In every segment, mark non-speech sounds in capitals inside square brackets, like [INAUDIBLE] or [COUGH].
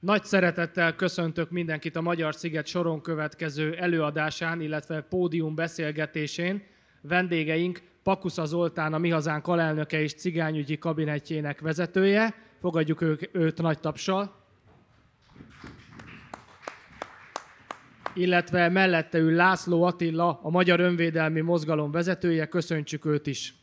Nagy szeretettel köszöntök mindenkit a Magyar Sziget soron következő előadásán, illetve pódium beszélgetésén. Vendégeink Pakusza Zoltán, a Mi Hazánk alelnöke és cigányügyi kabinetjének vezetője. Fogadjuk ő, őt nagy tapsal. Illetve mellette ül László Attila, a Magyar Önvédelmi Mozgalom vezetője. Köszöntsük őt is.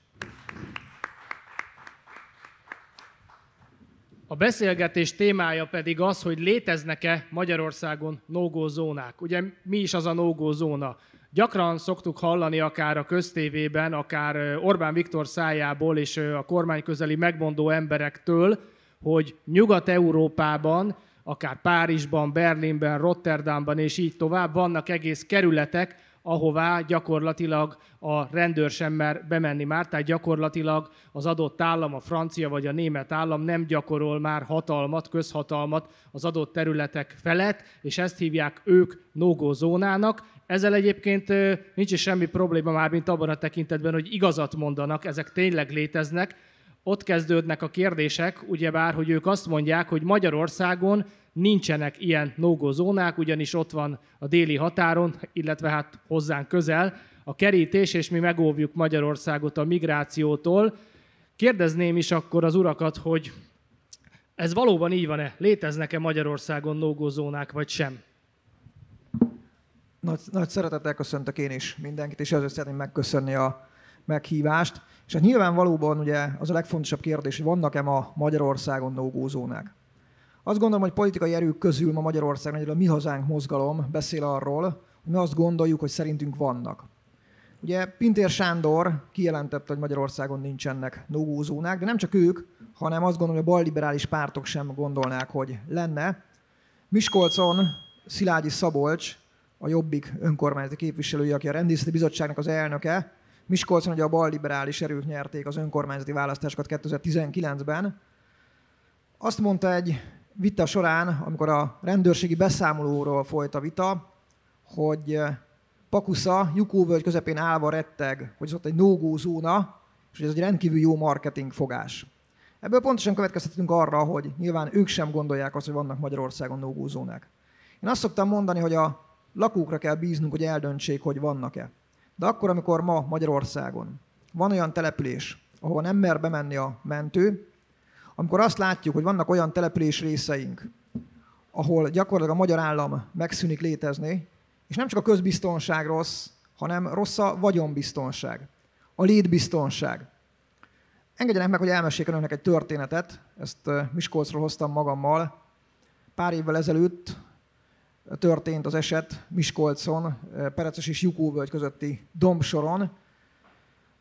A beszélgetés témája pedig az, hogy léteznek-e Magyarországon no zónák. Ugye mi is az a no zóna? Gyakran szoktuk hallani akár a köztévében, akár Orbán Viktor szájából és a kormány közeli megmondó emberektől, hogy Nyugat-Európában, akár Párizsban, Berlinben, Rotterdamban és így tovább vannak egész kerületek, ahová gyakorlatilag a rendőr sem mer bemenni már, tehát gyakorlatilag az adott állam, a francia vagy a német állam nem gyakorol már hatalmat, közhatalmat az adott területek felett, és ezt hívják ők no zónának. Ezzel egyébként nincs is semmi probléma már, mint abban a tekintetben, hogy igazat mondanak, ezek tényleg léteznek, ott kezdődnek a kérdések, ugyebár, hogy ők azt mondják, hogy Magyarországon nincsenek ilyen no zónák, ugyanis ott van a déli határon, illetve hát hozzánk közel a kerítés, és mi megóvjuk Magyarországot a migrációtól. Kérdezném is akkor az urakat, hogy ez valóban így van-e? Léteznek-e Magyarországon no zónák, vagy sem? Nagy, nagy szeretettel köszöntök én is mindenkit, és ezért szeretném megköszönni a meghívást. És hát valóban, ugye az a legfontosabb kérdés, hogy vannak-e ma Magyarországon nógózónák? Azt gondolom, hogy politikai erők közül ma Magyarországon egyre a Mi Hazánk mozgalom beszél arról, hogy mi azt gondoljuk, hogy szerintünk vannak. Ugye Pintér Sándor kijelentette, hogy Magyarországon nincsenek nógózónák, de nem csak ők, hanem azt gondolom, hogy a balliberális pártok sem gondolnák, hogy lenne. Miskolcon Szilágyi Szabolcs, a Jobbik önkormányzati képviselője, aki a rendészeti bizottságnak az elnöke, Miskolcon ugye a balliberális erők nyerték az önkormányzati választásokat 2019-ben. Azt mondta egy vita során, amikor a rendőrségi beszámolóról folyt a vita, hogy eh, Pakusza Jukóvölgy közepén állva retteg, hogy ez ott egy no zóna, és hogy ez egy rendkívül jó marketing fogás. Ebből pontosan következtetünk arra, hogy nyilván ők sem gondolják azt, hogy vannak Magyarországon no zónák. Én azt szoktam mondani, hogy a lakókra kell bíznunk, hogy eldöntsék, hogy vannak-e. De akkor, amikor ma Magyarországon van olyan település, ahova nem mer bemenni a mentő, amikor azt látjuk, hogy vannak olyan település részeink, ahol gyakorlatilag a magyar állam megszűnik létezni, és nem csak a közbiztonság rossz, hanem rossz a vagyonbiztonság, a létbiztonság. Engedjenek meg, hogy elmeséljek önöknek egy történetet, ezt Miskolcról hoztam magammal. Pár évvel ezelőtt történt az eset Miskolcon, Pereces és Jukóvölgy közötti dombsoron.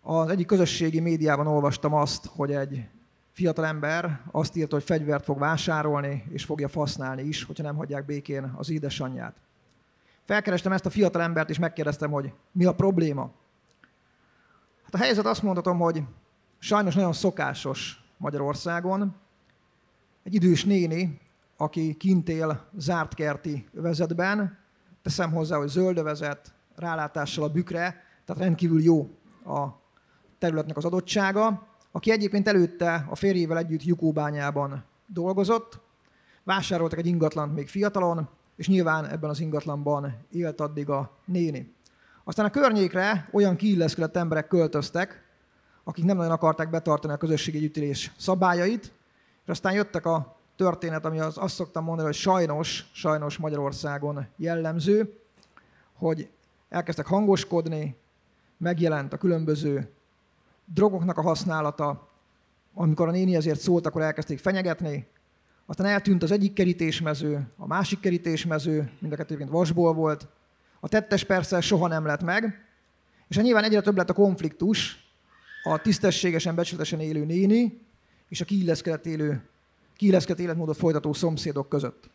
Az egyik közösségi médiában olvastam azt, hogy egy Fiatal ember, azt írta, hogy fegyvert fog vásárolni, és fogja használni is, hogyha nem hagyják békén az édesanyját. Felkerestem ezt a fiatal embert és megkérdeztem, hogy mi a probléma. Hát a helyzet azt mondhatom, hogy sajnos nagyon szokásos Magyarországon. Egy idős néni, aki kint él zárt kerti övezetben, teszem hozzá, hogy zöld övezet, rálátással a bükre, tehát rendkívül jó a területnek az adottsága, aki egyébként előtte a férjével együtt Jukóbányában dolgozott, vásároltak egy ingatlant még fiatalon, és nyilván ebben az ingatlanban élt addig a néni. Aztán a környékre olyan kiilleszkedett emberek költöztek, akik nem nagyon akarták betartani a közösségi együttélés szabályait, és aztán jöttek a történet, ami az azt szoktam mondani, hogy sajnos, sajnos Magyarországon jellemző, hogy elkezdtek hangoskodni, megjelent a különböző drogoknak a használata, amikor a néni ezért szólt, akkor elkezdték fenyegetni, aztán eltűnt az egyik kerítésmező, a másik kerítésmező, mind a kettő vasból volt, a tettes persze soha nem lett meg, és hát nyilván egyre több lett a konfliktus, a tisztességesen, becsületesen élő néni és a kiilleszkedett, élő, kiilleszkedett életmódot folytató szomszédok között.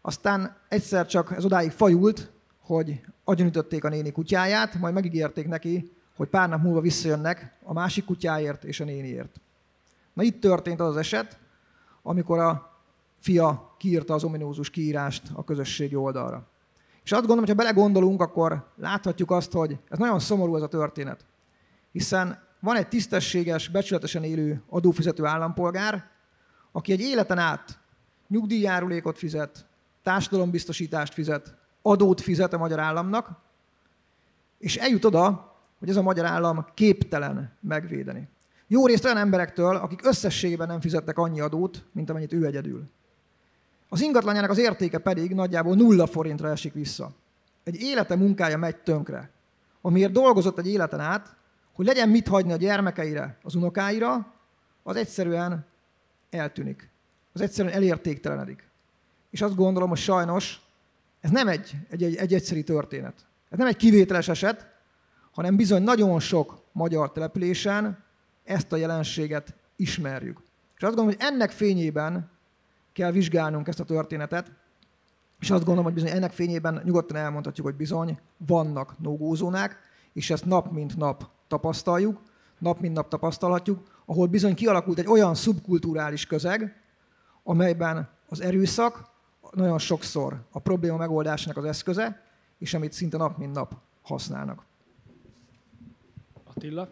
Aztán egyszer csak ez odáig fajult, hogy agyonütötték a néni kutyáját, majd megígérték neki, hogy pár nap múlva visszajönnek a másik kutyáért és a néniért. Na itt történt az az eset, amikor a fia kiírta az ominózus kiírást a közösségi oldalra. És azt gondolom, hogy ha belegondolunk, akkor láthatjuk azt, hogy ez nagyon szomorú ez a történet. Hiszen van egy tisztességes, becsületesen élő adófizető állampolgár, aki egy életen át nyugdíjjárulékot fizet, társadalombiztosítást fizet, adót fizet a magyar államnak, és eljut oda, hogy ez a magyar állam képtelen megvédeni. Jó részt olyan emberektől, akik összességében nem fizettek annyi adót, mint amennyit ő egyedül. Az ingatlanjának az értéke pedig nagyjából nulla forintra esik vissza. Egy élete munkája megy tönkre, amiért dolgozott egy életen át, hogy legyen mit hagyni a gyermekeire, az unokáira, az egyszerűen eltűnik. Az egyszerűen elértéktelenedik. És azt gondolom, hogy sajnos ez nem egy, egy, egy, egy egyszerű történet. Ez nem egy kivételes eset, hanem bizony nagyon sok magyar településen ezt a jelenséget ismerjük. És azt gondolom, hogy ennek fényében kell vizsgálnunk ezt a történetet, és azt gondolom, hogy bizony ennek fényében nyugodtan elmondhatjuk, hogy bizony vannak nógózónák, és ezt nap mint nap tapasztaljuk, nap mint nap tapasztalhatjuk, ahol bizony kialakult egy olyan szubkulturális közeg, amelyben az erőszak nagyon sokszor a probléma megoldásának az eszköze, és amit szinte nap mint nap használnak. Attila.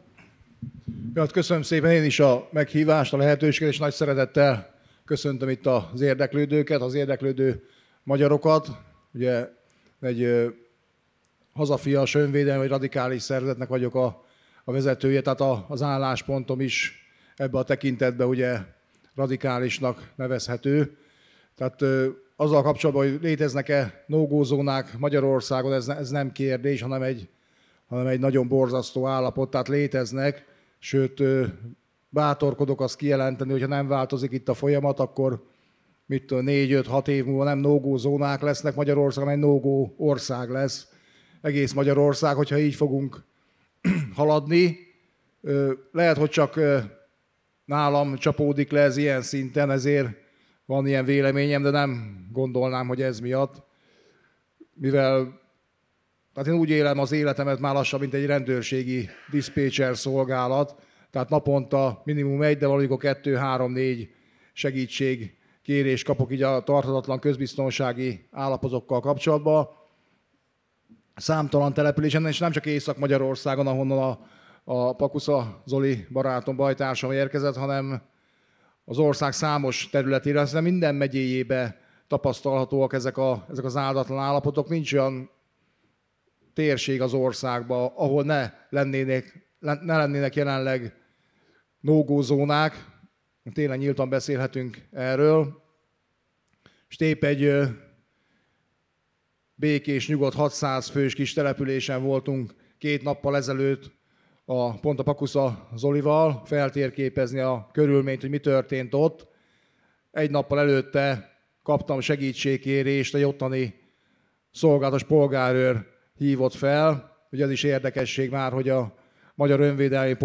Ja, hát köszönöm szépen én is a meghívást, a lehetőséget, és nagy szeretettel köszöntöm itt az érdeklődőket, az érdeklődő magyarokat. Ugye egy hazafia, sönvédelmi vagy radikális szervezetnek vagyok a, a vezetője, tehát a, az álláspontom is ebbe a tekintetbe ugye radikálisnak nevezhető. Tehát ö, azzal kapcsolatban, hogy léteznek-e nógózónák Magyarországon, ez, ez nem kérdés, hanem egy hanem egy nagyon borzasztó állapot, tehát léteznek, sőt bátorkodok azt kijelenteni, hogy ha nem változik itt a folyamat, akkor mit tudom, négy, öt, hat év múlva nem nógó zónák lesznek Magyarország, hanem nógó ország lesz egész Magyarország, hogyha így fogunk [CLEARS THROAT] haladni. Lehet, hogy csak nálam csapódik le ez ilyen szinten, ezért van ilyen véleményem, de nem gondolnám, hogy ez miatt, mivel tehát én úgy élem az életemet már lassan, mint egy rendőrségi dispatcher szolgálat, tehát naponta minimum egy, de valójában kettő, három, négy segítség kérés kapok így a tartatatlan közbiztonsági állapotokkal kapcsolatban. Számtalan településen, és nem csak Észak-Magyarországon, ahonnan a, a Pakusza Zoli barátom, bajtársam érkezett, hanem az ország számos területére, hiszen minden megyéjébe tapasztalhatóak ezek, a, ezek az áldatlan állapotok. Nincs olyan térség az országba, ahol ne lennének, ne lennének jelenleg nógózónák, tényleg nyíltan beszélhetünk erről, és épp egy békés, nyugodt 600 fős kis településen voltunk két nappal ezelőtt, a, pont a Pakusza Zolival feltérképezni a körülményt, hogy mi történt ott. Egy nappal előtte kaptam segítségkérést egy ottani szolgálatos polgárőr hívott fel. Ugye ez is érdekesség már, hogy a Magyar Önvédelmi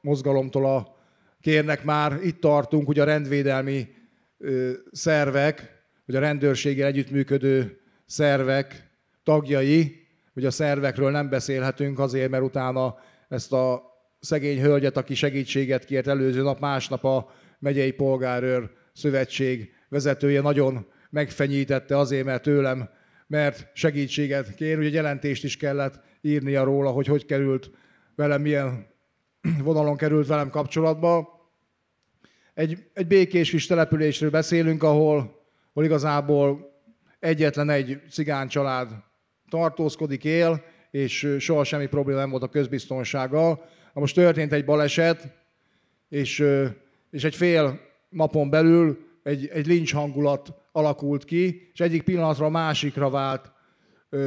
Mozgalomtól a, kérnek már, itt tartunk, hogy a rendvédelmi ö, szervek, vagy a rendőrséggel együttműködő szervek tagjai, hogy a szervekről nem beszélhetünk azért, mert utána ezt a szegény hölgyet, aki segítséget kért előző nap, másnap a megyei polgárőr szövetség vezetője nagyon megfenyítette azért, mert tőlem mert segítséget kér. Ugye jelentést is kellett írnia róla, hogy hogy került velem, milyen [CLEARS THROAT] vonalon került velem kapcsolatba. Egy, egy békés kis településről beszélünk, ahol, ahol igazából egyetlen egy cigány család tartózkodik, él, és soha semmi probléma nem volt a közbiztonsággal. Na most történt egy baleset, és, és egy fél napon belül egy, egy lincs hangulat alakult ki, és egyik pillanatra a másikra vált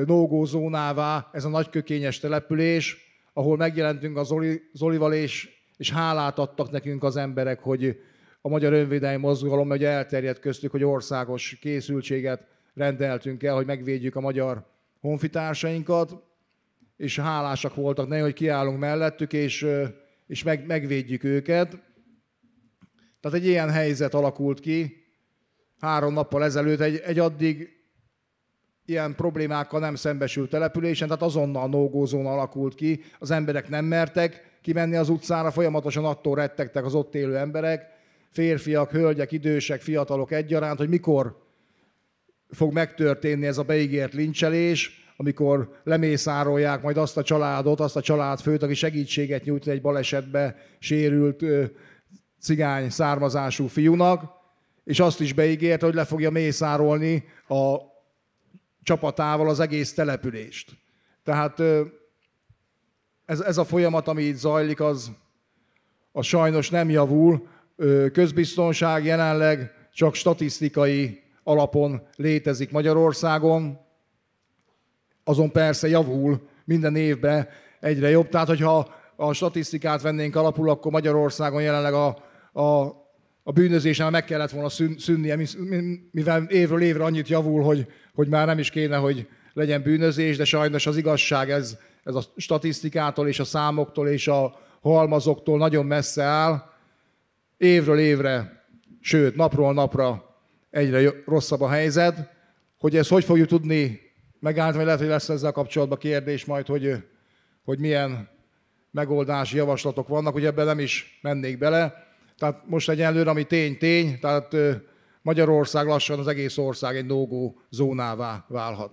nógó zónává ez a nagykökényes település, ahol megjelentünk a Zoli, Zolival, és, és hálát adtak nekünk az emberek, hogy a Magyar Önvédelmi Mozgalom, hogy elterjedt köztük, hogy országos készültséget rendeltünk el, hogy megvédjük a magyar honfitársainkat, és hálásak voltak nagyon, hogy kiállunk mellettük, és, és meg, megvédjük őket. Tehát egy ilyen helyzet alakult ki három nappal ezelőtt egy, egy addig ilyen problémákkal nem szembesült településen, tehát azonnal nógózón alakult ki, az emberek nem mertek kimenni az utcára, folyamatosan attól rettegtek az ott élő emberek, férfiak, hölgyek, idősek, fiatalok egyaránt, hogy mikor fog megtörténni ez a beígért lincselés, amikor lemészárolják majd azt a családot, azt a családfőt, aki segítséget nyújt egy balesetbe sérült cigány származású fiúnak, és azt is beígérte, hogy le fogja mészárolni a csapatával az egész települést. Tehát ez, ez a folyamat, ami itt zajlik, az, az sajnos nem javul. Közbiztonság jelenleg csak statisztikai alapon létezik Magyarországon, azon persze javul minden évben egyre jobb. Tehát, hogyha a statisztikát vennénk alapul, akkor Magyarországon jelenleg a a, a bűnözésnél meg kellett volna szűnnie, mivel évről évre annyit javul, hogy, hogy már nem is kéne, hogy legyen bűnözés, de sajnos az igazság ez, ez a statisztikától és a számoktól és a halmazoktól nagyon messze áll. Évről évre, sőt, napról napra egyre rosszabb a helyzet. Hogy ezt hogy fogjuk tudni megállítani, lehet, hogy lesz ezzel kapcsolatban kérdés majd, hogy, hogy milyen megoldási javaslatok vannak, hogy ebben nem is mennék bele. Tehát most egyelőre, ami tény-tény, tehát Magyarország lassan az egész ország egy nógó zónává válhat.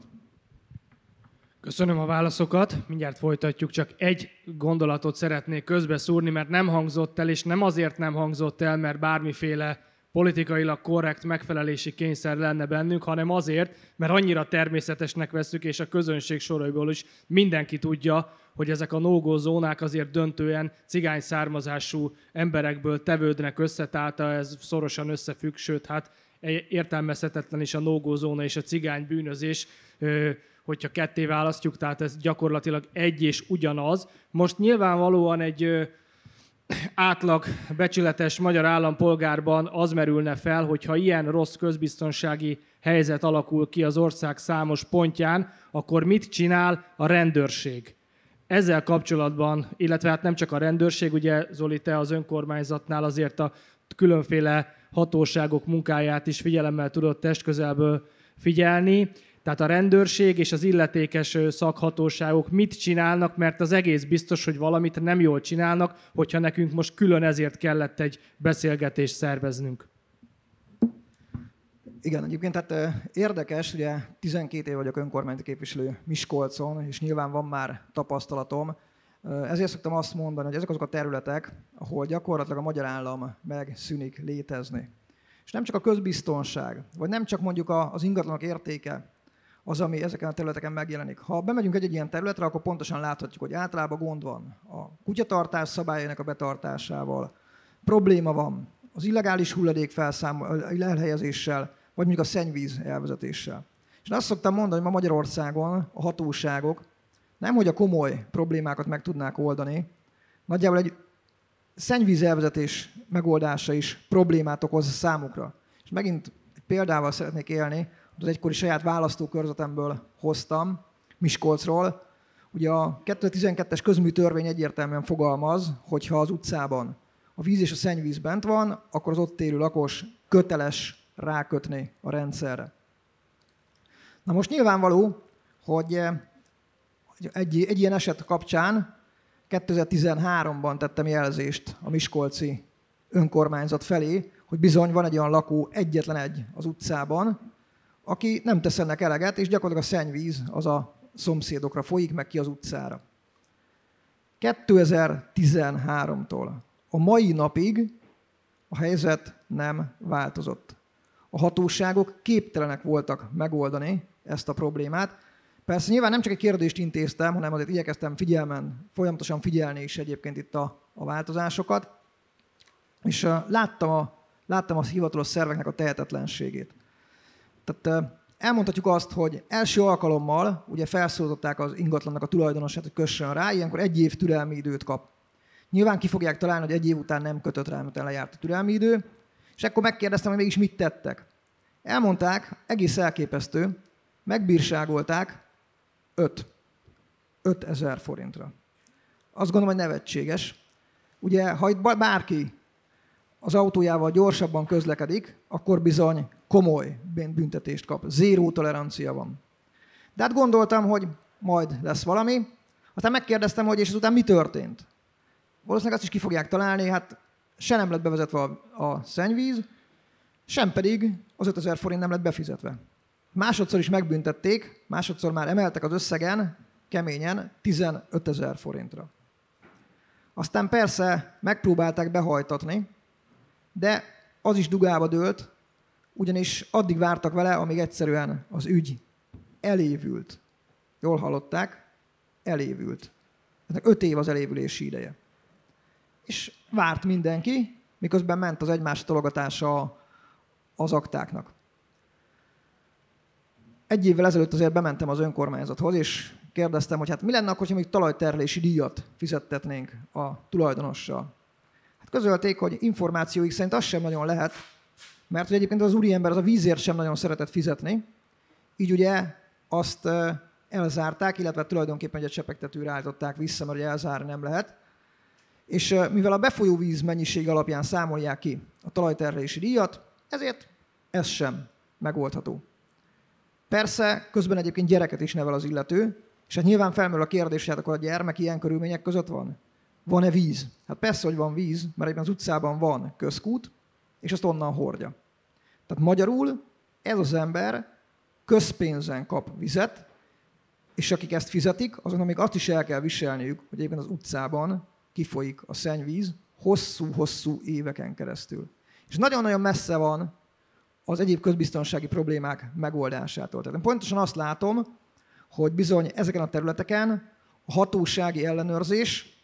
Köszönöm a válaszokat, mindjárt folytatjuk, csak egy gondolatot szeretnék közbeszúrni, mert nem hangzott el, és nem azért nem hangzott el, mert bármiféle politikailag korrekt megfelelési kényszer lenne bennünk, hanem azért, mert annyira természetesnek veszük, és a közönség soraiból is mindenki tudja, hogy ezek a no zónák azért döntően cigány származású emberekből tevődnek össze, tehát ez szorosan összefügg, sőt, hát e- értelmezhetetlen is a no zóna és a cigány bűnözés, hogyha ketté választjuk, tehát ez gyakorlatilag egy és ugyanaz. Most nyilvánvalóan egy átlag becsületes magyar állampolgárban az merülne fel, hogyha ilyen rossz közbiztonsági helyzet alakul ki az ország számos pontján, akkor mit csinál a rendőrség? Ezzel kapcsolatban, illetve hát nem csak a rendőrség, ugye Zoli, te az önkormányzatnál azért a különféle hatóságok munkáját is figyelemmel tudott testközelből figyelni. Tehát a rendőrség és az illetékes szakhatóságok mit csinálnak, mert az egész biztos, hogy valamit nem jól csinálnak, hogyha nekünk most külön ezért kellett egy beszélgetést szerveznünk. Igen, egyébként hát érdekes, ugye 12 év vagyok önkormányzati képviselő Miskolcon, és nyilván van már tapasztalatom. Ezért szoktam azt mondani, hogy ezek azok a területek, ahol gyakorlatilag a magyar állam megszűnik létezni. És nem csak a közbiztonság, vagy nem csak mondjuk az ingatlanok értéke az, ami ezeken a területeken megjelenik. Ha bemegyünk egy-egy ilyen területre, akkor pontosan láthatjuk, hogy általában gond van a kutyatartás szabályainak a betartásával, probléma van az illegális hulladék elhelyezéssel, vagy mondjuk a szennyvíz elvezetéssel. És azt szoktam mondani, hogy ma Magyarországon a hatóságok nem, hogy a komoly problémákat meg tudnák oldani, nagyjából egy elvezetés megoldása is problémát okoz számukra. És megint egy példával szeretnék élni, az egykori saját választókörzetemből hoztam, Miskolcról. Ugye a 2012-es közmű törvény egyértelműen fogalmaz, hogy ha az utcában a víz és a szennyvíz bent van, akkor az ott élő lakos köteles rákötni a rendszerre. Na most nyilvánvaló, hogy eh, egy, egy ilyen eset kapcsán 2013-ban tettem jelzést a Miskolci önkormányzat felé, hogy bizony van egy olyan lakó, egyetlen egy az utcában, aki nem tesz ennek eleget, és gyakorlatilag a szennyvíz az a szomszédokra folyik, meg ki az utcára. 2013-tól a mai napig a helyzet nem változott a hatóságok képtelenek voltak megoldani ezt a problémát. Persze nyilván nem csak egy kérdést intéztem, hanem azért igyekeztem figyelmen, folyamatosan figyelni is egyébként itt a, a változásokat, és uh, láttam, a, láttam a hivatalos szerveknek a tehetetlenségét. Tehát uh, elmondhatjuk azt, hogy első alkalommal ugye felszólították az ingatlannak a tulajdonosát, hogy kössön rá, ilyenkor egy év türelmi időt kap. Nyilván ki fogják találni, hogy egy év után nem kötött rá, mert lejárt a türelmi idő, és akkor megkérdeztem, hogy mégis mit tettek. Elmondták, egész elképesztő, megbírságolták 5. 5 ezer forintra. Azt gondolom, hogy nevetséges. Ugye, ha itt bárki az autójával gyorsabban közlekedik, akkor bizony komoly büntetést kap. Zéró tolerancia van. De hát gondoltam, hogy majd lesz valami. Aztán megkérdeztem, hogy és ezután mi történt. Valószínűleg azt is ki fogják találni, hát se nem lett bevezetve a, a szennyvíz, sem pedig az 5000 forint nem lett befizetve. Másodszor is megbüntették, másodszor már emeltek az összegen, keményen 15 ezer forintra. Aztán persze megpróbálták behajtatni, de az is dugába dőlt, ugyanis addig vártak vele, amíg egyszerűen az ügy elévült. Jól hallották? Elévült. Ennek öt év az elévülési ideje és várt mindenki, miközben ment az egymás tologatása az aktáknak. Egy évvel ezelőtt azért bementem az önkormányzathoz, és kérdeztem, hogy hát mi lenne akkor, ha még talajterlési díjat fizettetnénk a tulajdonossal. Hát közölték, hogy információik szerint az sem nagyon lehet, mert hogy egyébként az úriember az a vízért sem nagyon szeretett fizetni, így ugye azt elzárták, illetve tulajdonképpen egy csepegtetőre állították vissza, mert ugye elzárni nem lehet. És mivel a befolyó víz mennyiség alapján számolják ki a talajterhelési díjat, ezért ez sem megoldható. Persze, közben egyébként gyereket is nevel az illető, és hát nyilván felmerül a kérdés, hogy hát akkor a gyermek ilyen körülmények között van? Van-e víz? Hát persze, hogy van víz, mert egyben az utcában van közkút, és azt onnan hordja. Tehát magyarul ez az ember közpénzen kap vizet, és akik ezt fizetik, azoknak még azt is el kell viselniük, hogy egyébként az utcában kifolyik a szennyvíz hosszú-hosszú éveken keresztül. És nagyon-nagyon messze van az egyéb közbiztonsági problémák megoldásától. Tehát pontosan azt látom, hogy bizony ezeken a területeken a hatósági ellenőrzés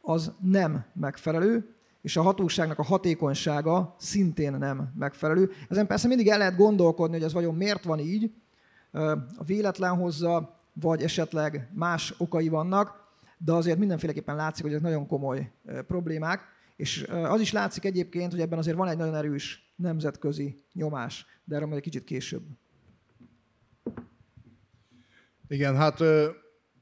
az nem megfelelő, és a hatóságnak a hatékonysága szintén nem megfelelő. Ezen persze mindig el lehet gondolkodni, hogy ez vajon miért van így, a véletlen hozza, vagy esetleg más okai vannak, de azért mindenféleképpen látszik, hogy ez nagyon komoly problémák, és az is látszik egyébként, hogy ebben azért van egy nagyon erős nemzetközi nyomás, de erről majd egy kicsit később. Igen, hát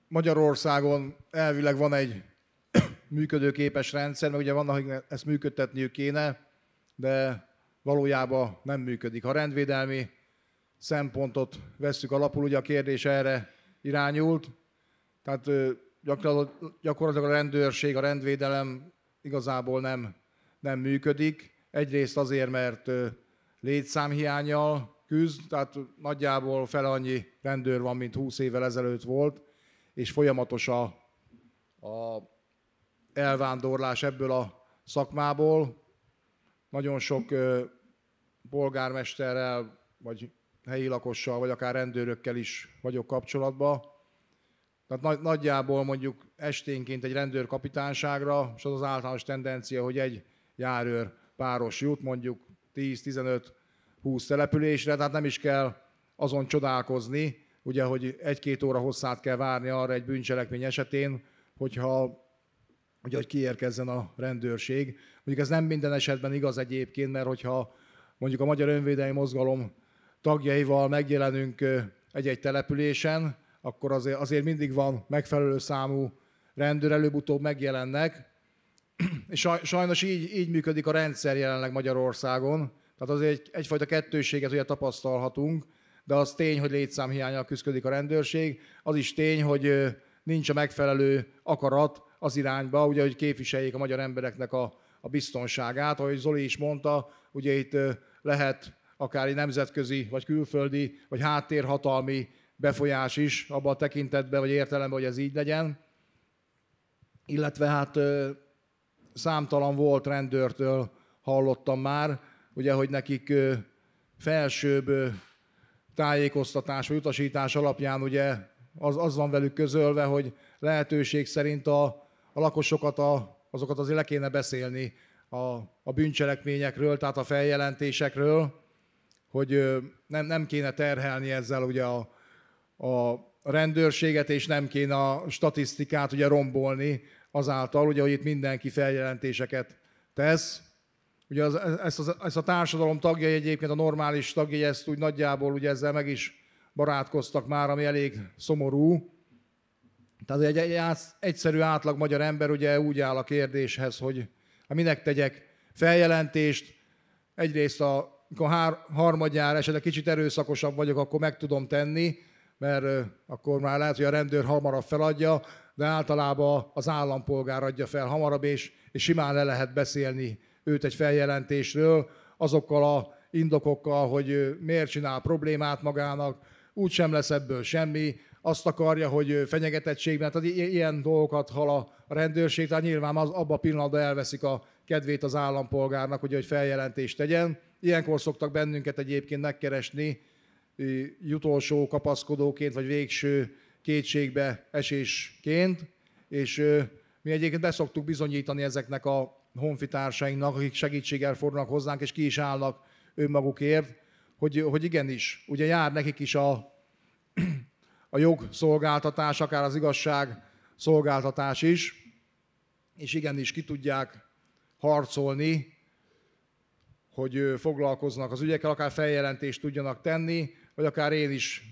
Magyarországon elvileg van egy [COUGHS] működőképes rendszer, mert ugye vannak, hogy ezt működtetniük kéne, de valójában nem működik. Ha rendvédelmi szempontot vesszük alapul, ugye a kérdés erre irányult, tehát gyakorlatilag a rendőrség, a rendvédelem igazából nem, nem működik. Egyrészt azért, mert létszámhiányjal küzd, tehát nagyjából fel annyi rendőr van, mint 20 évvel ezelőtt volt, és folyamatos a, a elvándorlás ebből a szakmából. Nagyon sok ö, polgármesterrel, vagy helyi lakossal, vagy akár rendőrökkel is vagyok kapcsolatban, tehát nagy, nagyjából mondjuk esténként egy rendőrkapitányságra, és az az általános tendencia, hogy egy járőr páros jut mondjuk 10-15-20 településre, tehát nem is kell azon csodálkozni, ugye, hogy egy-két óra hosszát kell várni arra egy bűncselekmény esetén, hogyha ugye, hogy kiérkezzen a rendőrség. Mondjuk ez nem minden esetben igaz egyébként, mert hogyha mondjuk a Magyar Önvédelmi Mozgalom tagjaival megjelenünk egy-egy településen, akkor azért, azért mindig van megfelelő számú rendőr, előbb-utóbb megjelennek. [CLEARS THROAT] És sajnos így, így működik a rendszer jelenleg Magyarországon. Tehát azért egy, egyfajta kettőséget ugye tapasztalhatunk, de az tény, hogy létszámhiányal küzdik a rendőrség, az is tény, hogy nincs a megfelelő akarat az irányba, ugye, hogy képviseljék a magyar embereknek a, a biztonságát. Ahogy Zoli is mondta, ugye itt lehet akár egy nemzetközi, vagy külföldi, vagy háttérhatalmi befolyás is abban a tekintetben, vagy értelemben, hogy ez így legyen. Illetve hát számtalan volt rendőrtől hallottam már, ugye, hogy nekik felsőbb tájékoztatás vagy utasítás alapján ugye az, az van velük közölve, hogy lehetőség szerint a, a lakosokat, a, azokat azért le kéne beszélni a, a bűncselekményekről, tehát a feljelentésekről, hogy nem, nem kéne terhelni ezzel ugye a, a rendőrséget, és nem kéne a statisztikát ugye rombolni azáltal, ugye, hogy itt mindenki feljelentéseket tesz. Ugye az, ezt, az, ezt a társadalom tagja egyébként, a normális tagjai ezt úgy nagyjából ugye ezzel meg is barátkoztak már, ami elég szomorú. Tehát egy, egy egyszerű átlag magyar ember ugye úgy áll a kérdéshez, hogy ha hát minek tegyek feljelentést, egyrészt a, amikor hár, harmadjára esetleg kicsit erőszakosabb vagyok, akkor meg tudom tenni, mert akkor már lehet, hogy a rendőr hamarabb feladja, de általában az állampolgár adja fel hamarabb, és, és simán le lehet beszélni őt egy feljelentésről, azokkal a indokokkal, hogy miért csinál problémát magának, úgy sem lesz ebből semmi, azt akarja, hogy fenyegetettségben, tehát ilyen dolgokat hal a rendőrség, tehát nyilván az, abban a pillanatban elveszik a kedvét az állampolgárnak, hogy hogy feljelentést tegyen. Ilyenkor szoktak bennünket egyébként megkeresni, utolsó kapaszkodóként, vagy végső kétségbe esésként, és mi egyébként beszoktuk bizonyítani ezeknek a honfitársainknak, akik segítséggel fordulnak hozzánk, és ki is állnak önmagukért, hogy, hogy igenis, ugye jár nekik is a, a jogszolgáltatás, akár az igazság szolgáltatás is, és igenis ki tudják harcolni, hogy foglalkoznak az ügyekkel, akár feljelentést tudjanak tenni, vagy akár én is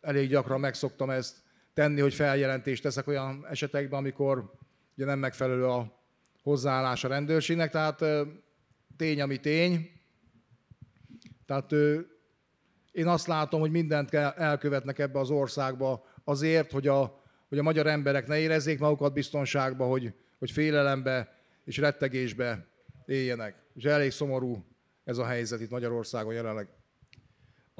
elég gyakran megszoktam ezt tenni, hogy feljelentést teszek olyan esetekben, amikor ugye nem megfelelő a hozzáállás a rendőrségnek, tehát tény, ami tény. Tehát én azt látom, hogy mindent elkövetnek ebbe az országba azért, hogy a, hogy a magyar emberek ne érezzék magukat biztonságba, hogy, hogy félelembe és rettegésbe éljenek. És elég szomorú ez a helyzet itt Magyarországon jelenleg.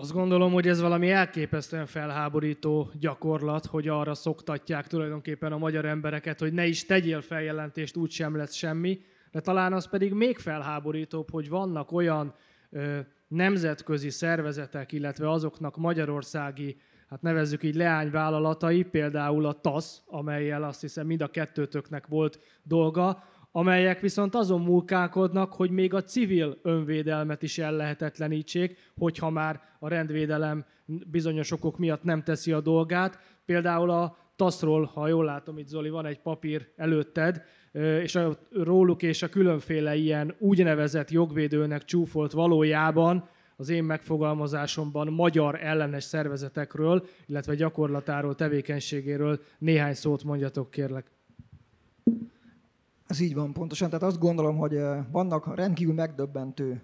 Azt gondolom, hogy ez valami elképesztően felháborító gyakorlat, hogy arra szoktatják tulajdonképpen a magyar embereket, hogy ne is tegyél feljelentést, úgysem lesz semmi. De talán az pedig még felháborítóbb, hogy vannak olyan ö, nemzetközi szervezetek, illetve azoknak magyarországi, hát nevezzük így leányvállalatai, például a TASZ, amelyel azt hiszem mind a kettőtöknek volt dolga, amelyek viszont azon munkálkodnak, hogy még a civil önvédelmet is ellehetetlenítsék, hogyha már a rendvédelem bizonyos okok miatt nem teszi a dolgát. Például a TASZ-ról, ha jól látom, itt Zoli, van egy papír előtted, és a, róluk és a különféle ilyen úgynevezett jogvédőnek csúfolt valójában az én megfogalmazásomban magyar ellenes szervezetekről, illetve gyakorlatáról, tevékenységéről néhány szót mondjatok, kérlek. Ez így van, pontosan. Tehát azt gondolom, hogy vannak rendkívül megdöbbentő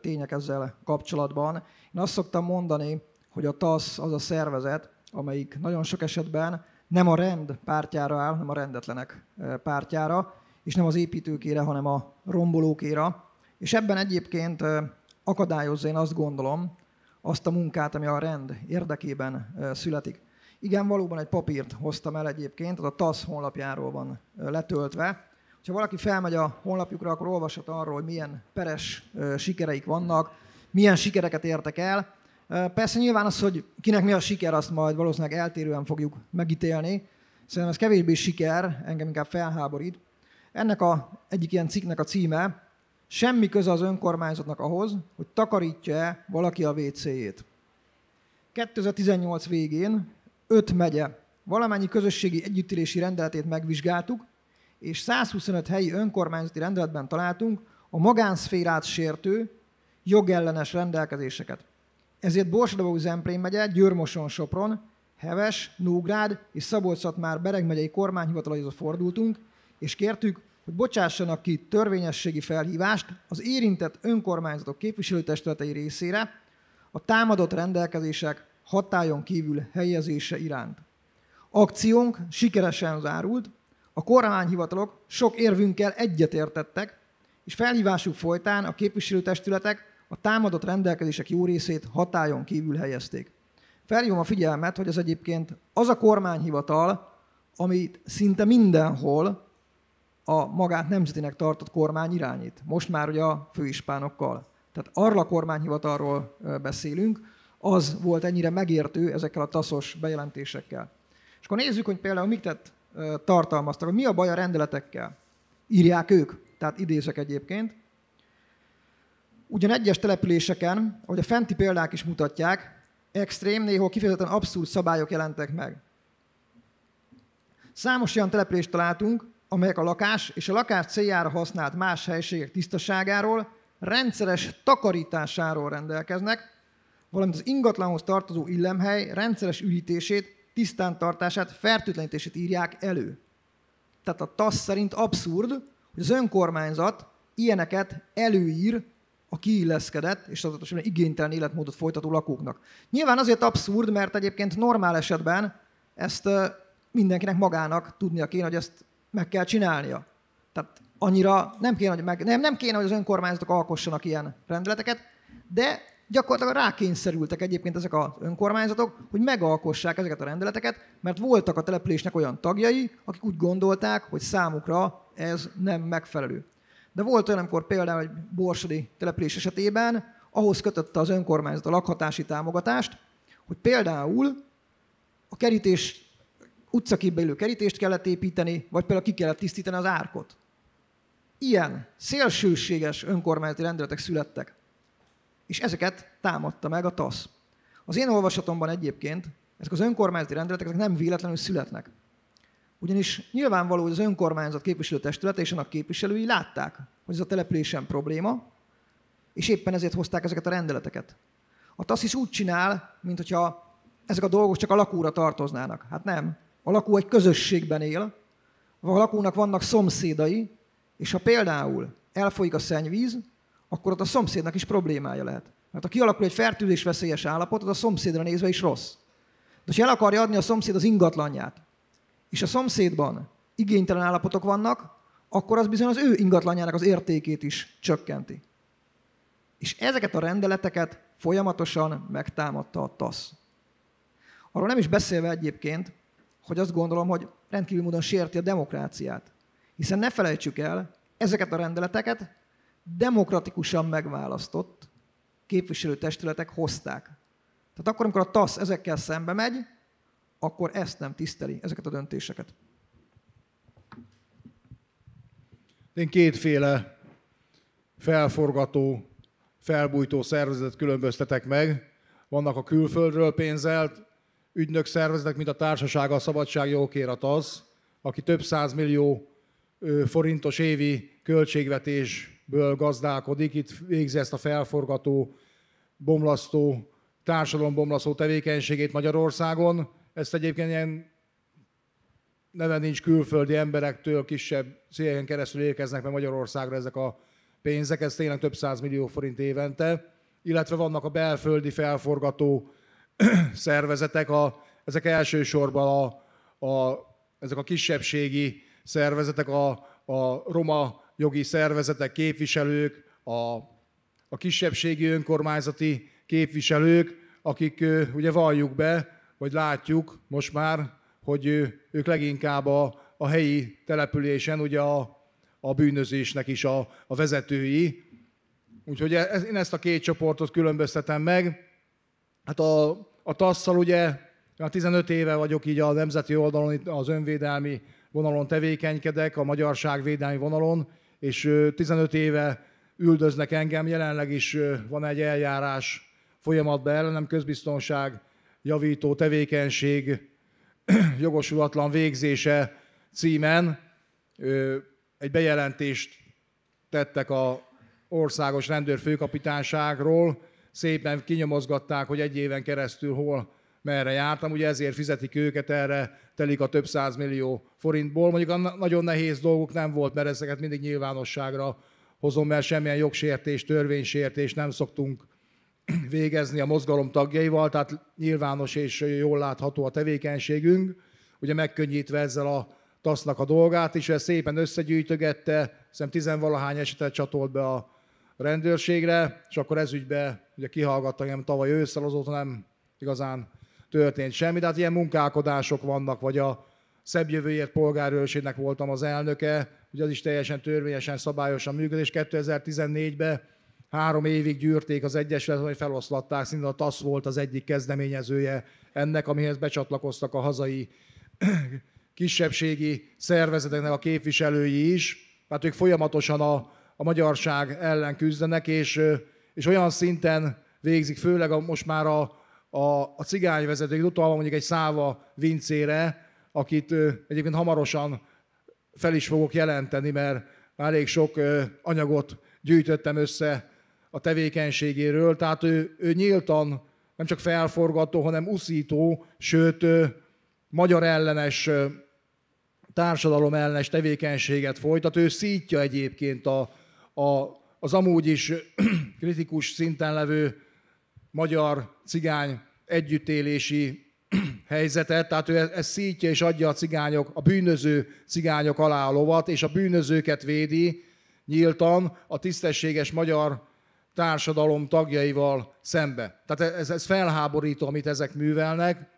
tények ezzel kapcsolatban. Én azt szoktam mondani, hogy a TASZ az a szervezet, amelyik nagyon sok esetben nem a rend pártjára áll, nem a rendetlenek pártjára, és nem az építőkére, hanem a rombolókére. És ebben egyébként akadályozza, én azt gondolom, azt a munkát, ami a rend érdekében születik. Igen, valóban egy papírt hoztam el egyébként, az a TASZ honlapjáról van letöltve, ha valaki felmegy a honlapjukra, akkor olvashat arról, hogy milyen peres sikereik vannak, milyen sikereket értek el. Persze nyilván az, hogy kinek mi a siker, azt majd valószínűleg eltérően fogjuk megítélni. Szerintem ez kevésbé siker, engem inkább felháborít. Ennek a, egyik ilyen cikknek a címe, semmi köze az önkormányzatnak ahhoz, hogy takarítja-e valaki a WC-jét. 2018 végén öt megye valamennyi közösségi együttélési rendeletét megvizsgáltuk, és 125 helyi önkormányzati rendeletben találtunk a magánszférát sértő jogellenes rendelkezéseket. Ezért Borsodabó Zemplén megye, Győrmoson Sopron, Heves, Nógrád és szabolcs már Bereg megyei kormányhivatalaihoz fordultunk, és kértük, hogy bocsássanak ki törvényességi felhívást az érintett önkormányzatok képviselőtestületei részére a támadott rendelkezések hatályon kívül helyezése iránt. Akciónk sikeresen zárult, a kormányhivatalok sok érvünkkel egyetértettek, és felhívásuk folytán a képviselőtestületek a támadott rendelkezések jó részét hatályon kívül helyezték. Felhívom a figyelmet, hogy ez egyébként az a kormányhivatal, amit szinte mindenhol a magát nemzetinek tartott kormány irányít. Most már ugye a főispánokkal. Tehát arra a kormányhivatalról beszélünk, az volt ennyire megértő ezekkel a taszos bejelentésekkel. És akkor nézzük, hogy például mit tett tartalmaztak, hogy mi a baj a rendeletekkel. Írják ők, tehát idézek egyébként. Ugyan egyes településeken, ahogy a fenti példák is mutatják, extrém, néhol kifejezetten abszurd szabályok jelentek meg. Számos olyan települést találtunk, amelyek a lakás és a lakás céljára használt más helységek tisztaságáról, rendszeres takarításáról rendelkeznek, valamint az ingatlanhoz tartozó illemhely rendszeres ürítését tisztántartását, fertőtlenítését írják elő. Tehát a TASZ szerint abszurd, hogy az önkormányzat ilyeneket előír a kiilleszkedett és az igénytelen életmódot folytató lakóknak. Nyilván azért abszurd, mert egyébként normál esetben ezt mindenkinek magának tudnia kéne, hogy ezt meg kell csinálnia. Tehát annyira nem kéne, hogy, meg, nem, nem kéne, hogy az önkormányzatok alkossanak ilyen rendeleteket, de gyakorlatilag rákényszerültek egyébként ezek az önkormányzatok, hogy megalkossák ezeket a rendeleteket, mert voltak a településnek olyan tagjai, akik úgy gondolták, hogy számukra ez nem megfelelő. De volt olyan, amikor például egy borsodi település esetében ahhoz kötötte az önkormányzat a lakhatási támogatást, hogy például a kerítés utcaképbe élő kerítést kellett építeni, vagy például ki kellett tisztítani az árkot. Ilyen szélsőséges önkormányzati rendeletek születtek és ezeket támadta meg a TASZ. Az én olvasatomban egyébként ezek az önkormányzati rendeletek ezek nem véletlenül születnek. Ugyanis nyilvánvaló, hogy az önkormányzat képviselőtestülete és annak képviselői látták, hogy ez a településen probléma, és éppen ezért hozták ezeket a rendeleteket. A TASZ is úgy csinál, mintha ezek a dolgok csak a lakóra tartoznának. Hát nem. A lakó egy közösségben él, a lakónak vannak szomszédai, és ha például elfolyik a szennyvíz, akkor ott a szomszédnak is problémája lehet. Mert ha kialakul egy veszélyes állapot, az a szomszédra nézve is rossz. De ha el akarja adni a szomszéd az ingatlanját, és a szomszédban igénytelen állapotok vannak, akkor az bizony az ő ingatlanjának az értékét is csökkenti. És ezeket a rendeleteket folyamatosan megtámadta a TASZ. Arról nem is beszélve egyébként, hogy azt gondolom, hogy rendkívül módon sérti a demokráciát. Hiszen ne felejtsük el, ezeket a rendeleteket demokratikusan megválasztott képviselőtestületek hozták. Tehát akkor, amikor a TASZ ezekkel szembe megy, akkor ezt nem tiszteli, ezeket a döntéseket. Én kétféle felforgató, felbújtó szervezet különböztetek meg. Vannak a külföldről pénzelt ügynök szervezetek, mint a Társasága a Szabadság Jókérat az, aki több száz millió forintos évi költségvetés ből gazdálkodik, itt végzi ezt a felforgató, bomlasztó, társadalombomlasztó tevékenységét Magyarországon. Ezt egyébként ilyen neve nincs külföldi emberektől kisebb cégen keresztül érkeznek meg Magyarországra ezek a pénzek, ez tényleg több száz millió forint évente, illetve vannak a belföldi felforgató [CLEARS THROAT] szervezetek, a, ezek elsősorban a, a, ezek a kisebbségi szervezetek, a, a roma jogi szervezetek, képviselők, a, a kisebbségi önkormányzati képviselők, akik ugye valljuk be, vagy látjuk most már, hogy ők leginkább a, a helyi településen ugye a, a bűnözésnek is a, a vezetői. Úgyhogy e, ez, én ezt a két csoportot különböztetem meg. Hát a, a TASZ-szal ugye már hát 15 éve vagyok így a nemzeti oldalon, az önvédelmi vonalon tevékenykedek, a védelmi vonalon, és 15 éve üldöznek engem, jelenleg is van egy eljárás folyamatban ellenem, közbiztonság javító tevékenység [CLEARS THROAT] jogosulatlan végzése címen egy bejelentést tettek a országos rendőrfőkapitánságról, szépen kinyomozgatták, hogy egy éven keresztül hol merre jártam, ugye ezért fizetik őket, erre telik a több száz millió forintból. Mondjuk a nagyon nehéz dolguk nem volt, mert ezeket mindig nyilvánosságra hozom, mert semmilyen jogsértés, törvénysértés nem szoktunk [CLEARS THROAT] végezni a mozgalom tagjaival, tehát nyilvános és jól látható a tevékenységünk, ugye megkönnyítve ezzel a tasz a dolgát, és ezt szépen összegyűjtögette, hiszem tizenvalahány esetet csatolt be a rendőrségre, és akkor ezügybe ugye kihallgattak nem tavaly ősszel, azóta nem igazán történt semmi, de hát ilyen munkálkodások vannak, vagy a Szebb Jövőért polgárőrségnek voltam az elnöke, ugye az is teljesen törvényesen, szabályosan működés. 2014-ben három évig gyűrték az Egyesület, hogy feloszlatták, szinte a TASZ volt az egyik kezdeményezője ennek, amihez becsatlakoztak a hazai [CLEARS THROAT] kisebbségi szervezeteknek a képviselői is. Tehát ők folyamatosan a, a magyarság ellen küzdenek, és, és olyan szinten végzik, főleg a, most már a, a, a cigány vezeték, utalva mondjuk egy száva vincére, akit ö, egyébként hamarosan fel is fogok jelenteni, mert már elég sok ö, anyagot gyűjtöttem össze a tevékenységéről. Tehát ő, ő nyíltan nem csak felforgató, hanem uszító, sőt ö, magyar ellenes, ö, társadalom ellenes tevékenységet folytat. Ő szítja egyébként a, a, az amúgy is [CLEARS THROAT] kritikus szinten levő magyar cigány együttélési [CLEARS THROAT] helyzetet, tehát ő e-, ezt szítja és adja a cigányok, a bűnöző cigányok alá a lovat, és a bűnözőket védi nyíltan a tisztességes magyar társadalom tagjaival szembe. Tehát e-, ez, ez felháborító, amit ezek művelnek.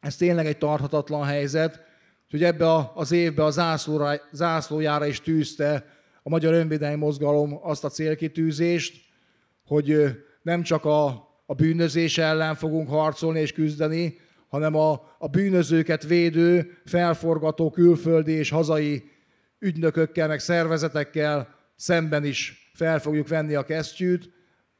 Ez tényleg egy tarthatatlan helyzet, hogy ebbe az évbe a zászlóra, zászlójára is tűzte a Magyar Önvédelmi Mozgalom azt a célkitűzést, hogy nem csak a, a bűnözés ellen fogunk harcolni és küzdeni, hanem a, a bűnözőket védő, felforgató külföldi és hazai ügynökökkel, meg szervezetekkel szemben is fel fogjuk venni a kesztyűt,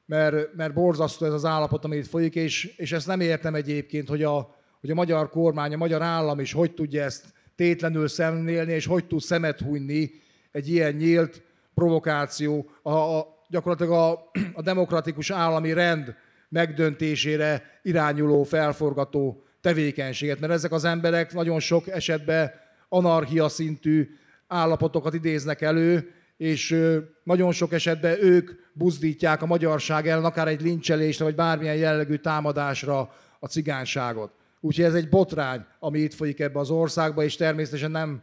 mert, mert borzasztó ez az állapot, ami itt folyik, és, és ezt nem értem egyébként, hogy a, hogy a magyar kormány, a magyar állam is hogy tudja ezt tétlenül szemlélni, és hogy tud szemet hunyni egy ilyen nyílt provokáció. A, a, gyakorlatilag a, a demokratikus állami rend megdöntésére irányuló, felforgató tevékenységet, mert ezek az emberek nagyon sok esetben anarchia szintű állapotokat idéznek elő, és nagyon sok esetben ők buzdítják a magyarság ellen, akár egy lincselésre, vagy bármilyen jellegű támadásra a cigánságot. Úgyhogy ez egy botrány, ami itt folyik ebbe az országba, és természetesen nem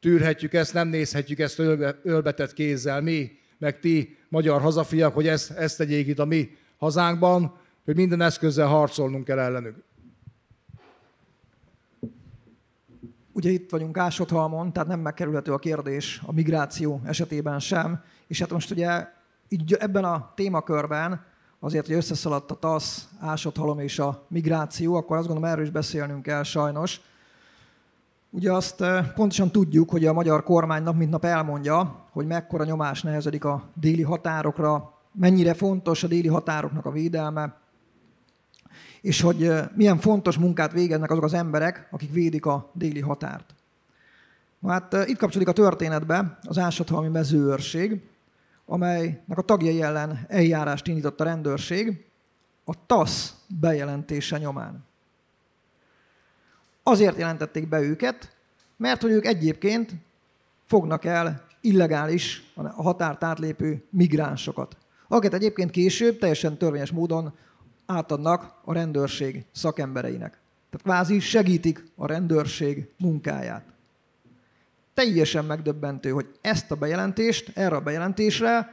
tűrhetjük ezt, nem nézhetjük ezt ölbe, ölbetett kézzel mi, meg ti magyar hazafiak, hogy ezt, ezt tegyék itt a mi hazánkban, hogy minden eszközzel harcolnunk kell ellenük. Ugye itt vagyunk Ásotthalmon, tehát nem megkerülhető a kérdés a migráció esetében sem, és hát most ugye így ebben a témakörben azért, hogy összeszaladt a TASZ, Ásotthalom és a migráció, akkor azt gondolom erről is beszélnünk kell sajnos, Ugye azt eh, pontosan tudjuk, hogy a magyar kormány nap mint nap elmondja, hogy mekkora nyomás nehezedik a déli határokra, mennyire fontos a déli határoknak a védelme, és hogy eh, milyen fontos munkát végeznek azok az emberek, akik védik a déli határt. Na hát eh, itt kapcsolódik a történetbe az ásathalmi mezőőrség, amelynek a tagjai ellen eljárást indított a rendőrség a TASZ bejelentése nyomán. Azért jelentették be őket, mert hogy ők egyébként fognak el illegális, a határt átlépő migránsokat, akiket egyébként később teljesen törvényes módon átadnak a rendőrség szakembereinek. Tehát kvázi segítik a rendőrség munkáját. Teljesen megdöbbentő, hogy ezt a bejelentést, erre a bejelentésre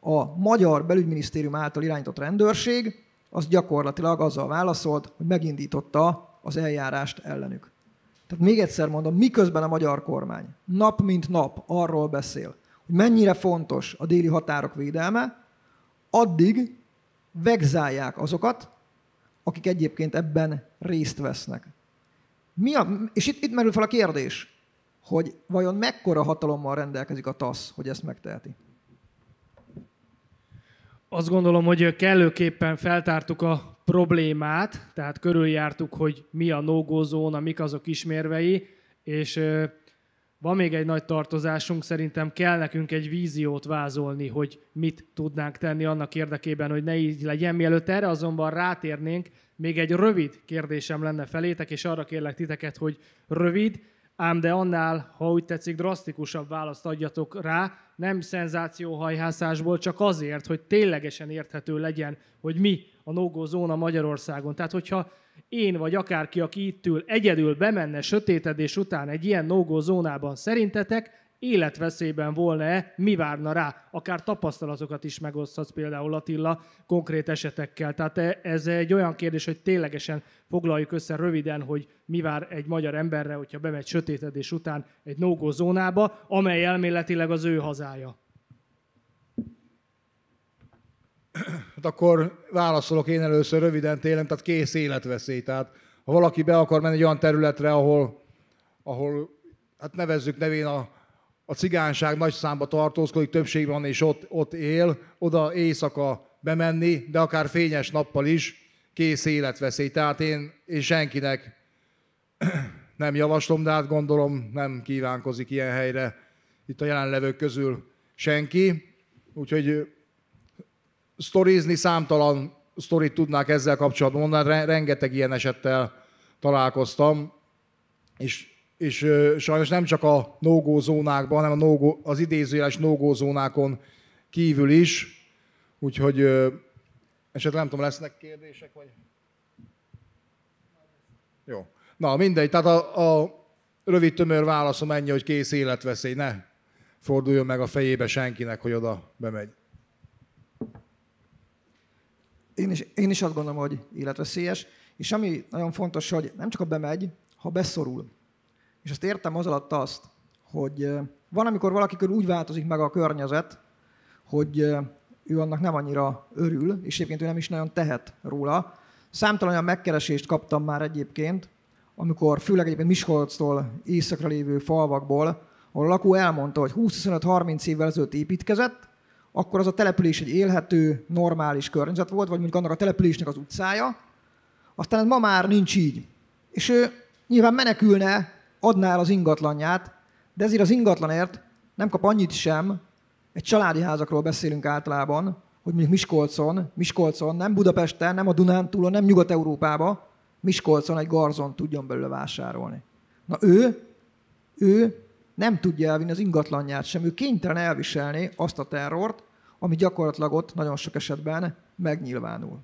a Magyar Belügyminisztérium által irányított rendőrség az gyakorlatilag azzal válaszolt, hogy megindította az eljárást ellenük. Tehát még egyszer mondom, miközben a magyar kormány nap mint nap arról beszél, hogy mennyire fontos a déli határok védelme, addig vegzálják azokat, akik egyébként ebben részt vesznek. Mi a, és itt, itt merül fel a kérdés, hogy vajon mekkora hatalommal rendelkezik a TASZ, hogy ezt megteheti? Azt gondolom, hogy kellőképpen feltártuk a problémát, tehát körüljártuk, hogy mi a no zóna, mik azok ismérvei, és van még egy nagy tartozásunk, szerintem kell nekünk egy víziót vázolni, hogy mit tudnánk tenni annak érdekében, hogy ne így legyen. Mielőtt erre azonban rátérnénk, még egy rövid kérdésem lenne felétek, és arra kérlek titeket, hogy rövid, ám de annál, ha úgy tetszik, drasztikusabb választ adjatok rá, nem szenzációhajhászásból, csak azért, hogy ténylegesen érthető legyen, hogy mi a no zóna Magyarországon. Tehát, hogyha én vagy akárki, aki itt ül, egyedül bemenne sötétedés után egy ilyen no zónában, szerintetek életveszélyben volna-e, mi várna rá? Akár tapasztalatokat is megoszthatsz például Attila konkrét esetekkel. Tehát e, ez egy olyan kérdés, hogy ténylegesen foglaljuk össze röviden, hogy mi vár egy magyar emberre, hogyha bemegy sötétedés után egy no zónába, amely elméletileg az ő hazája. Hát akkor válaszolok én először röviden télem, tehát kész életveszély. Tehát ha valaki be akar menni egy olyan területre, ahol, ahol hát nevezzük nevén a, a cigányság nagy számba tartózkodik, többségben van és ott, ott él, oda éjszaka bemenni, de akár fényes nappal is, kész életveszély. Tehát én, én senkinek [CLEARS THROAT] nem javaslom, de hát gondolom nem kívánkozik ilyen helyre itt a jelenlevők közül senki. Úgyhogy sztorizni, számtalan sztorit tudnák ezzel kapcsolatban mondani, hát rengeteg ilyen esettel találkoztam, és, és sajnos nem csak a no zónákban, hanem a no az idézőjeles no zónákon kívül is, úgyhogy esetleg nem tudom, lesznek kérdések, vagy... Jó. Na, mindegy, tehát a, a rövid tömör válaszom ennyi, hogy kész életveszély, ne forduljon meg a fejébe senkinek, hogy oda bemegy. Én is, én is azt gondolom, hogy életveszélyes, és ami nagyon fontos, hogy nem csak a bemegy, ha beszorul. És ezt értem az alatt azt, hogy van, amikor valaki körül úgy változik meg a környezet, hogy ő annak nem annyira örül, és egyébként ő nem is nagyon tehet róla. Számtalan olyan megkeresést kaptam már egyébként, amikor főleg egyébként Miskolctól északra lévő falvakból, ahol a lakó elmondta, hogy 20-25-30 évvel ezelőtt építkezett, akkor az a település egy élhető, normális környezet volt, vagy mondjuk annak a településnek az utcája, aztán ez ma már nincs így. És ő nyilván menekülne, adná el az ingatlanját, de ezért az ingatlanért nem kap annyit sem, egy családi házakról beszélünk általában, hogy mondjuk Miskolcon, Miskolcon, nem Budapesten, nem a Dunántúlon, nem Nyugat-Európába, Miskolcon egy garzon tudjon belőle vásárolni. Na ő, ő nem tudja elvinni az ingatlanját sem, ő kénytelen elviselni azt a terrort, ami gyakorlatilag ott nagyon sok esetben megnyilvánul.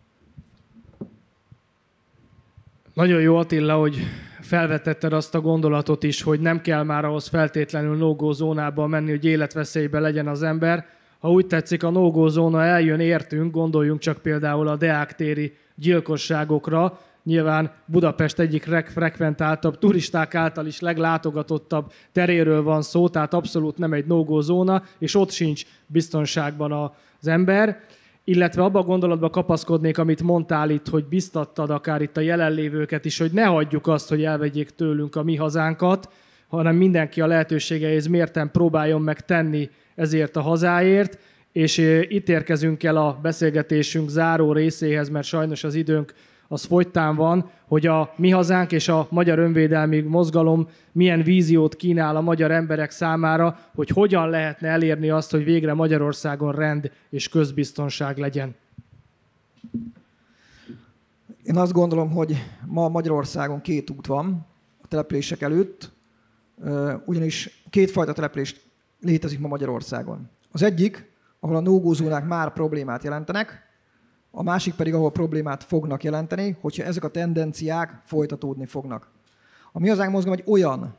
Nagyon jó Attila, hogy felvetetted azt a gondolatot is, hogy nem kell már ahhoz feltétlenül no zónába menni, hogy életveszélybe legyen az ember. Ha úgy tetszik, a no zóna eljön értünk, gondoljunk csak például a deáktéri gyilkosságokra, nyilván Budapest egyik legfrekventáltabb, turisták által is leglátogatottabb teréről van szó, tehát abszolút nem egy no zóna, és ott sincs biztonságban az ember. Illetve abba a gondolatba kapaszkodnék, amit mondtál itt, hogy biztattad akár itt a jelenlévőket is, hogy ne hagyjuk azt, hogy elvegyék tőlünk a mi hazánkat, hanem mindenki a lehetőségeihez mérten próbáljon meg tenni ezért a hazáért, és eh, itt érkezünk el a beszélgetésünk záró részéhez, mert sajnos az időnk az folytán van, hogy a mi hazánk és a magyar önvédelmi mozgalom milyen víziót kínál a magyar emberek számára, hogy hogyan lehetne elérni azt, hogy végre Magyarországon rend és közbiztonság legyen. Én azt gondolom, hogy ma Magyarországon két út van a települések előtt, ugyanis kétfajta település létezik ma Magyarországon. Az egyik, ahol a nógózónák már problémát jelentenek, a másik pedig, ahol problémát fognak jelenteni, hogyha ezek a tendenciák folytatódni fognak. A Mi Hazánk Mozgalom egy olyan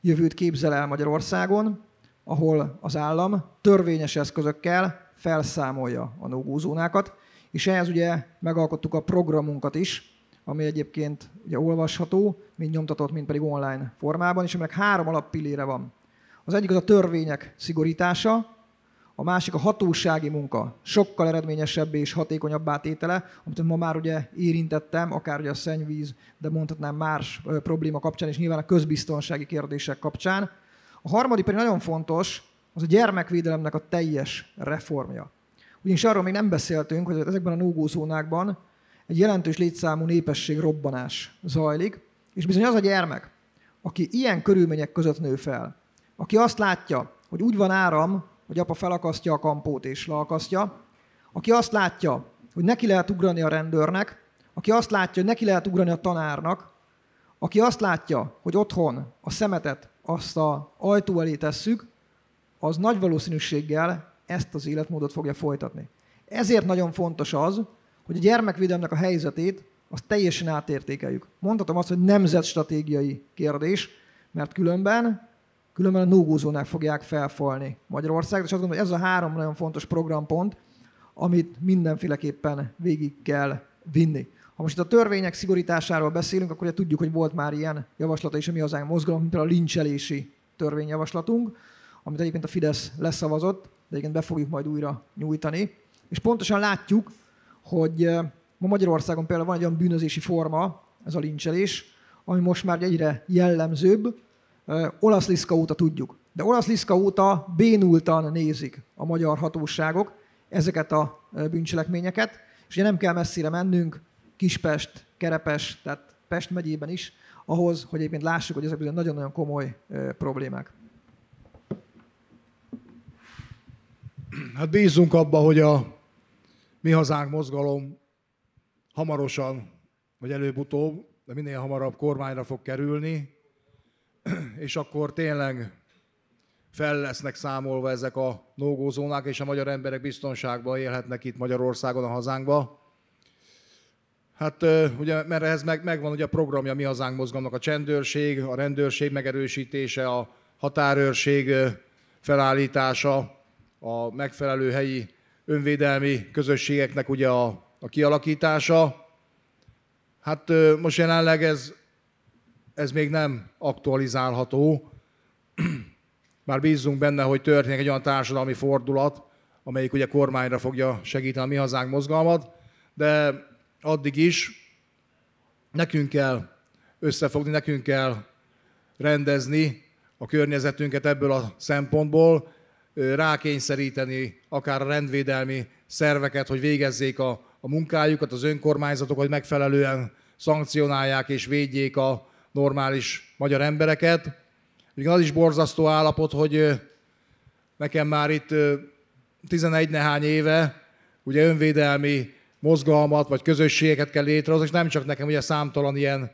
jövőt képzel el Magyarországon, ahol az állam törvényes eszközökkel felszámolja a nógózónákat, és ehhez ugye megalkottuk a programunkat is, ami egyébként ugye olvasható, mind nyomtatott, mind pedig online formában, és aminek három alappillére van. Az egyik az a törvények szigorítása, a másik a hatósági munka, sokkal eredményesebb és hatékonyabbá tétele, amit ma már ugye érintettem, akár ugye a szennyvíz, de mondhatnám más probléma kapcsán, és nyilván a közbiztonsági kérdések kapcsán. A harmadik pedig nagyon fontos, az a gyermekvédelemnek a teljes reformja. Ugyanis arról még nem beszéltünk, hogy ezekben a nógózónákban egy jelentős létszámú népesség robbanás zajlik, és bizony az a gyermek, aki ilyen körülmények között nő fel, aki azt látja, hogy úgy van áram, hogy apa felakasztja a kampót és leakasztja, aki azt látja, hogy neki lehet ugrani a rendőrnek, aki azt látja, hogy neki lehet ugrani a tanárnak, aki azt látja, hogy otthon a szemetet azt a ajtó elé tesszük, az nagy valószínűséggel ezt az életmódot fogja folytatni. Ezért nagyon fontos az, hogy a gyermekvédelemnek a helyzetét azt teljesen átértékeljük. Mondhatom azt, hogy nemzetstratégiai kérdés, mert különben különben a nógózónák fogják felfalni Magyarország, és azt gondolom, hogy ez a három nagyon fontos programpont, amit mindenféleképpen végig kell vinni. Ha most itt a törvények szigorításáról beszélünk, akkor ugye tudjuk, hogy volt már ilyen javaslata is a Mi Hazánk Mozgalom, mint például a lincselési törvényjavaslatunk, amit egyébként a Fidesz leszavazott, de egyébként be fogjuk majd újra nyújtani. És pontosan látjuk, hogy eh, ma Magyarországon például van egy olyan bűnözési forma, ez a lincselés, ami most már egyre jellemzőbb, olasz liszka óta tudjuk, de olasz liszka óta bénultan nézik a magyar hatóságok ezeket a bűncselekményeket, és ugye nem kell messzire mennünk, Kispest, Kerepes, tehát Pest megyében is, ahhoz, hogy egyébként lássuk, hogy ezek bizony nagyon-nagyon komoly problémák. Hát bízunk abba, hogy a Mi Hazánk mozgalom hamarosan, vagy előbb-utóbb, de minél hamarabb kormányra fog kerülni, [CLEARS THROAT] és akkor tényleg fel lesznek számolva ezek a nógózónák, és a magyar emberek biztonságban élhetnek itt Magyarországon, a hazánkban. Hát ugye, mert ehhez meg, megvan ugye a programja Mi Hazánk mozgalmak, a csendőrség, a rendőrség megerősítése, a határőrség felállítása, a megfelelő helyi önvédelmi közösségeknek ugye a, a kialakítása. Hát most jelenleg ez ez még nem aktualizálható. Már bízunk benne, hogy történik egy olyan társadalmi fordulat, amelyik ugye kormányra fogja segíteni a mi hazánk mozgalmat, de addig is nekünk kell összefogni, nekünk kell rendezni a környezetünket ebből a szempontból, rákényszeríteni akár a rendvédelmi szerveket, hogy végezzék a, a munkájukat, az önkormányzatok, hogy megfelelően szankcionálják és védjék a, normális magyar embereket. Még az is borzasztó állapot, hogy nekem már itt 11 nehány éve ugye önvédelmi mozgalmat vagy közösségeket kell létrehozni, és nem csak nekem, ugye számtalan ilyen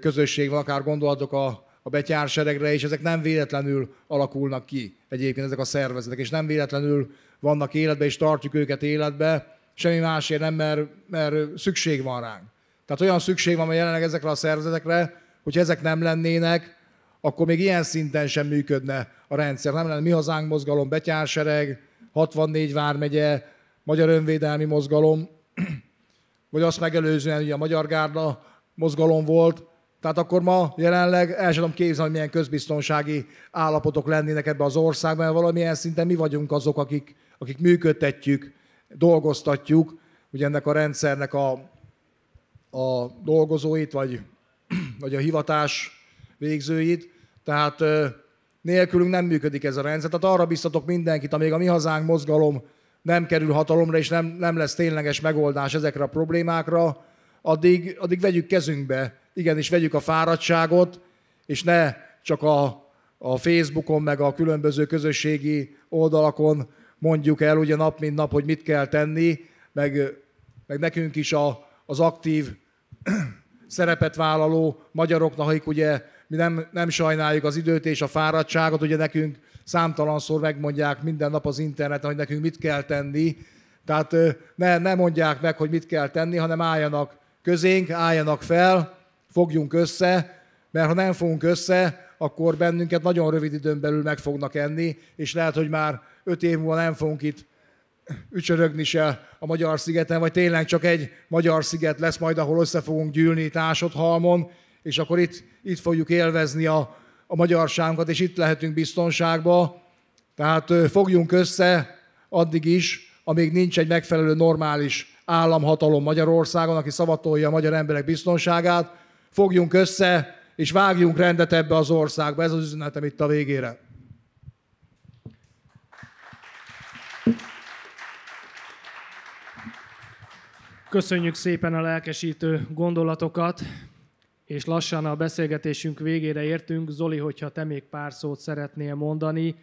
közösség van, akár gondolatok a, a betyárseregre, és ezek nem véletlenül alakulnak ki egyébként ezek a szervezetek, és nem véletlenül vannak életbe, és tartjuk őket életbe, semmi másért nem, mert, mert szükség van ránk. Tehát olyan szükség van jelenleg ezekre a szervezetekre, Hogyha ezek nem lennének, akkor még ilyen szinten sem működne a rendszer. Nem lenne mi hazánk mozgalom, betyársereg, 64 vármegye, magyar önvédelmi mozgalom, [CLEARS THROAT] vagy azt megelőzően ugye a magyar gárda mozgalom volt, tehát akkor ma jelenleg el sem tudom képzelni, hogy milyen közbiztonsági állapotok lennének ebbe az országban, mert valamilyen szinten mi vagyunk azok, akik, akik működtetjük, dolgoztatjuk, ugye ennek a rendszernek a, a dolgozóit, vagy vagy a hivatás végzőit. Tehát nélkülünk nem működik ez a rendszer. Tehát arra biztatok mindenkit, amíg a mi hazánk mozgalom nem kerül hatalomra, és nem, nem lesz tényleges megoldás ezekre a problémákra, addig, addig vegyük kezünkbe. Igenis, vegyük a fáradtságot, és ne csak a, a Facebookon, meg a különböző közösségi oldalakon mondjuk el ugye nap mint nap, hogy mit kell tenni, meg, meg nekünk is a, az aktív szerepet vállaló magyaroknak, akik ugye mi nem, nem sajnáljuk az időt és a fáradtságot, ugye nekünk számtalanszor megmondják minden nap az interneten, hogy nekünk mit kell tenni. Tehát ne, ne mondják meg, hogy mit kell tenni, hanem álljanak közénk, álljanak fel, fogjunk össze, mert ha nem fogunk össze, akkor bennünket nagyon rövid időn belül meg fognak enni, és lehet, hogy már öt év múlva nem fogunk itt ücsörögni se a Magyar szigeten, vagy tényleg csak egy Magyar sziget lesz majd, ahol össze fogunk gyűlni Tásodhalmon, és akkor itt, itt fogjuk élvezni a, a magyarságunkat, és itt lehetünk biztonságba. Tehát fogjunk össze addig is, amíg nincs egy megfelelő normális államhatalom Magyarországon, aki szavatolja a magyar emberek biztonságát. Fogjunk össze, és vágjunk rendet ebbe az országba. Ez az üzenetem itt a végére. Köszönjük szépen a lelkesítő gondolatokat, és lassan a beszélgetésünk végére értünk. Zoli, hogyha te még pár szót szeretnél mondani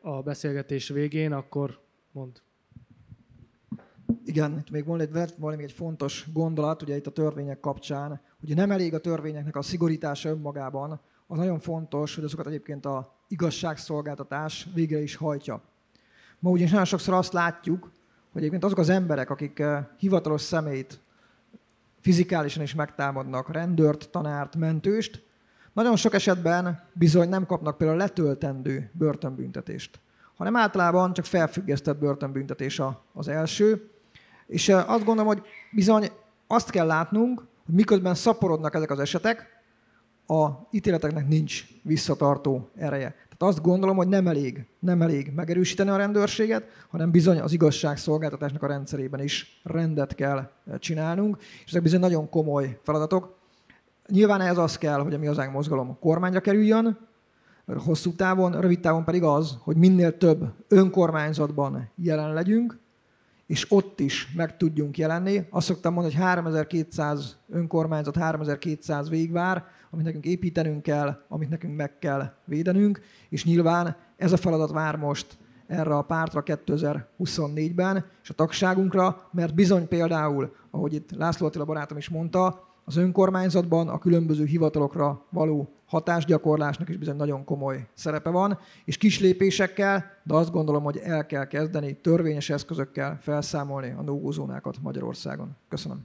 a beszélgetés végén, akkor mond. Igen, itt még volt egy, valami egy fontos gondolat, ugye itt a törvények kapcsán, hogy nem elég a törvényeknek a szigorítása önmagában, az nagyon fontos, hogy azokat egyébként a igazságszolgáltatás végre is hajtja. Ma ugyanis nagyon sokszor azt látjuk, hogy egyébként azok az emberek, akik eh, hivatalos személyt fizikálisan is megtámadnak, rendőrt, tanárt, mentőst, nagyon sok esetben bizony nem kapnak például letöltendő börtönbüntetést, hanem általában csak felfüggesztett börtönbüntetés az első. És eh, azt gondolom, hogy bizony azt kell látnunk, hogy miközben szaporodnak ezek az esetek, a ítéleteknek nincs visszatartó ereje. Hát azt gondolom, hogy nem elég, nem elég megerősíteni a rendőrséget, hanem bizony az igazságszolgáltatásnak a rendszerében is rendet kell eh, csinálnunk, és ezek bizony nagyon komoly feladatok. Nyilván ez az kell, hogy a mi hazánk mozgalom kormányra kerüljön, hosszú távon, rövid távon pedig az, hogy minél több önkormányzatban jelen legyünk, és ott is meg tudjunk jelenni. Azt szoktam mondani, hogy 3200 önkormányzat, 3200 végvár, amit nekünk építenünk kell, amit nekünk meg kell védenünk, és nyilván ez a feladat vár most erre a pártra 2024-ben, és a tagságunkra, mert bizony például, ahogy itt László Attila barátom is mondta, az önkormányzatban a különböző hivatalokra való hatásgyakorlásnak is bizony nagyon komoly szerepe van, és kis lépésekkel, de azt gondolom, hogy el kell kezdeni törvényes eszközökkel felszámolni a nógózónákat Magyarországon. Köszönöm.